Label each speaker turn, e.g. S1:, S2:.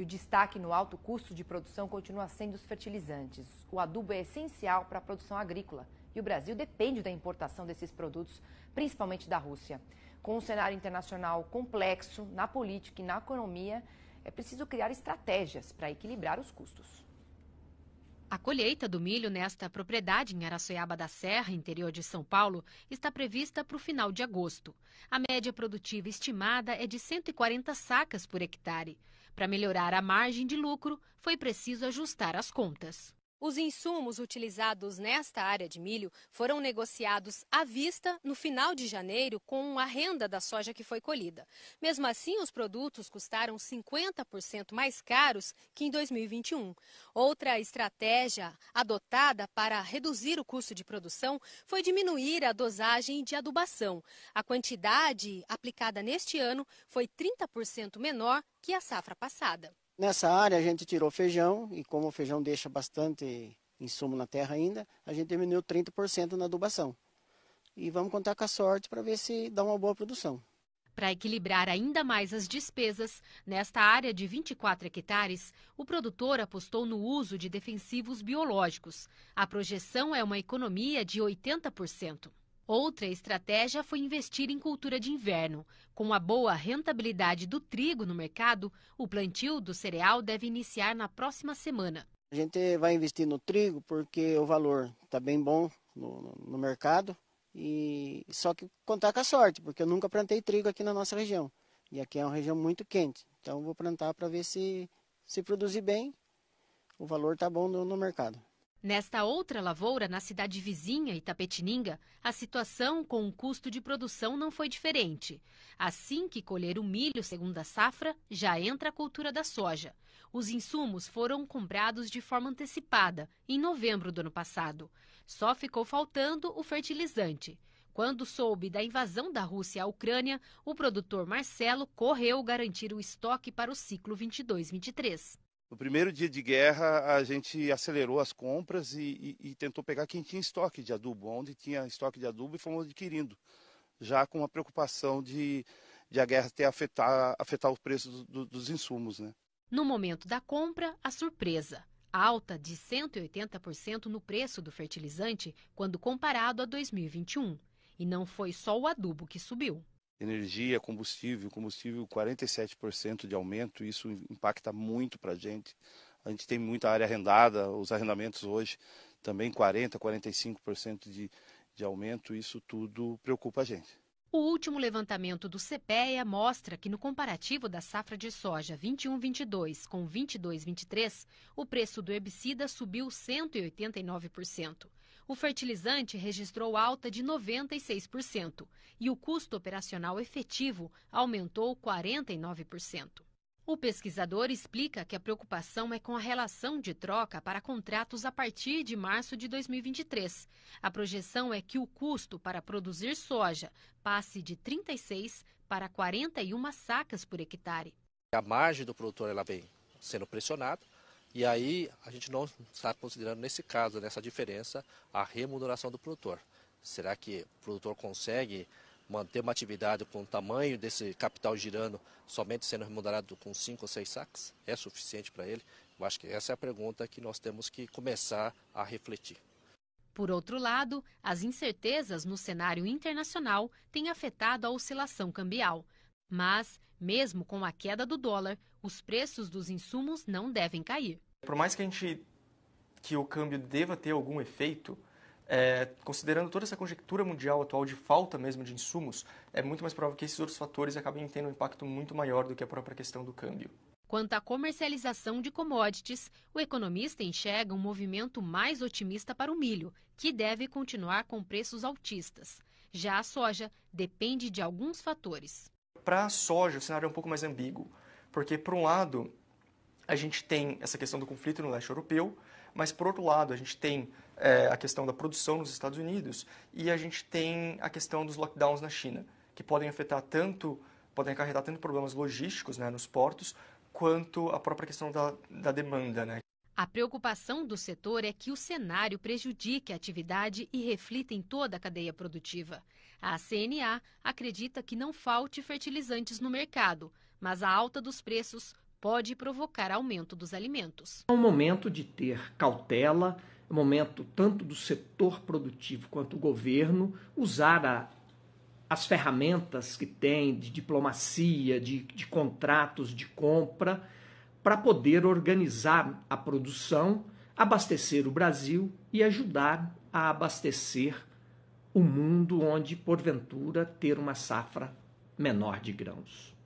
S1: E o destaque no alto custo de produção continua sendo os fertilizantes. O adubo é essencial para a produção agrícola e o Brasil depende da importação desses produtos, principalmente da Rússia. Com um cenário internacional complexo na política e na economia, é preciso criar estratégias para equilibrar os custos. A colheita do milho nesta propriedade em Araçoiaba da Serra, interior de São Paulo, está prevista para o final de agosto. A média produtiva estimada é de 140 sacas por hectare. Para melhorar a margem de lucro, foi preciso ajustar as contas. Os insumos utilizados nesta área de milho foram negociados à vista no final de janeiro com a renda da soja que foi colhida. Mesmo assim, os produtos custaram 50% mais caros que em 2021. Outra estratégia adotada para reduzir o custo de produção foi diminuir a dosagem de adubação. A quantidade aplicada neste ano foi 30% menor que a safra passada. Nessa área a gente tirou feijão, e como o feijão deixa bastante insumo na terra ainda, a gente diminuiu 30% na adubação. E vamos contar com a sorte para ver se dá uma boa produção. Para equilibrar ainda mais as despesas, nesta área de 24 hectares, o produtor apostou no uso de defensivos biológicos. A projeção é uma economia de 80%. Outra estratégia foi investir em cultura de inverno. Com a boa rentabilidade do trigo no mercado, o plantio do cereal deve iniciar na próxima semana. A gente vai investir no trigo porque o valor está bem bom no, no, mercado e só que contar com a sorte, porque eu nunca plantei trigo aqui na nossa região. E aqui é uma região muito quente. Então vou plantar para ver se se produzir bem, o valor está bom no, no mercado. Nesta outra lavoura, na cidade vizinha, Itapetininga, a situação com o custo de produção não foi diferente. Assim que colher o milho segunda safra, já entra a cultura da soja. Os insumos foram comprados de forma antecipada, em novembro do ano passado. Só ficou faltando o fertilizante. Quando soube da invasão da Rússia à Ucrânia, o produtor Marcelo correu garantir o estoque para o ciclo 22-23. No primeiro dia de guerra, a gente acelerou as compras e, e, e, tentou pegar quem tinha estoque de adubo, onde tinha estoque de adubo e fomos adquirindo, já com a preocupação de, de a guerra ter afetar, afetar o preço do, do, dos insumos. Né? No momento da compra, a surpresa. alta de 180% no preço do fertilizante quando comparado a 2021. E não foi só o adubo que subiu energia, combustível, combustível 47% de aumento, isso impacta muito para a gente. A gente tem muita área arrendada, os arrendamentos hoje também 40%, 45% de, de aumento, isso tudo preocupa a gente. O último levantamento do CPEA mostra que no comparativo da safra de soja 21-22 com 22-23, o preço do herbicida subiu 189%. O fertilizante registrou alta de 96% e o custo operacional efetivo aumentou 49%. O pesquisador explica que a preocupação é com a relação de troca para contratos a partir de março de 2023. A projeção é que o custo para produzir soja passe de 36 para 41 sacas por hectare. A margem do produtor ela vem sendo pressionada e aí a gente não está considerando nesse caso, nessa diferença, a remuneração do produtor. Será que o produtor consegue manter uma atividade com o tamanho desse capital girando, somente sendo remunerado com cinco ou seis saques, é suficiente para ele? Eu acho que essa é a pergunta que nós temos que começar a refletir. Por outro lado, as incertezas no cenário internacional têm afetado a oscilação cambial. Mas, mesmo com a queda do dólar, os preços dos insumos não devem cair. Por mais que a gente que o câmbio deva ter algum efeito, é, considerando toda essa conjectura mundial atual de falta mesmo de insumos, é muito mais provável que esses outros fatores acabem tendo um impacto muito maior do que a própria questão do câmbio. Quanto à comercialização de commodities, o economista enxerga um movimento mais otimista para o milho, que deve continuar com preços altistas. Já a soja depende de alguns fatores. Para a soja, o cenário é um pouco mais ambíguo, porque, por um lado, a gente tem essa questão do conflito no leste europeu, mas, por outro lado, a gente tem é, a questão da produção nos Estados Unidos e a gente tem a questão dos lockdowns na China, que podem afetar tanto, podem acarretar tanto problemas logísticos né, nos portos, quanto a própria questão da, da demanda. Né? A preocupação do setor é que o cenário prejudique a atividade e reflita em toda a cadeia produtiva. A CNA acredita que não falte fertilizantes no mercado, mas a alta dos preços pode provocar aumento dos alimentos. É um momento de ter cautela, é um momento tanto do setor produtivo quanto do governo usar a, as ferramentas que tem de diplomacia, de, de contratos de compra, para poder organizar a produção, abastecer o Brasil e ajudar a abastecer o mundo onde, porventura, ter uma safra menor de grãos.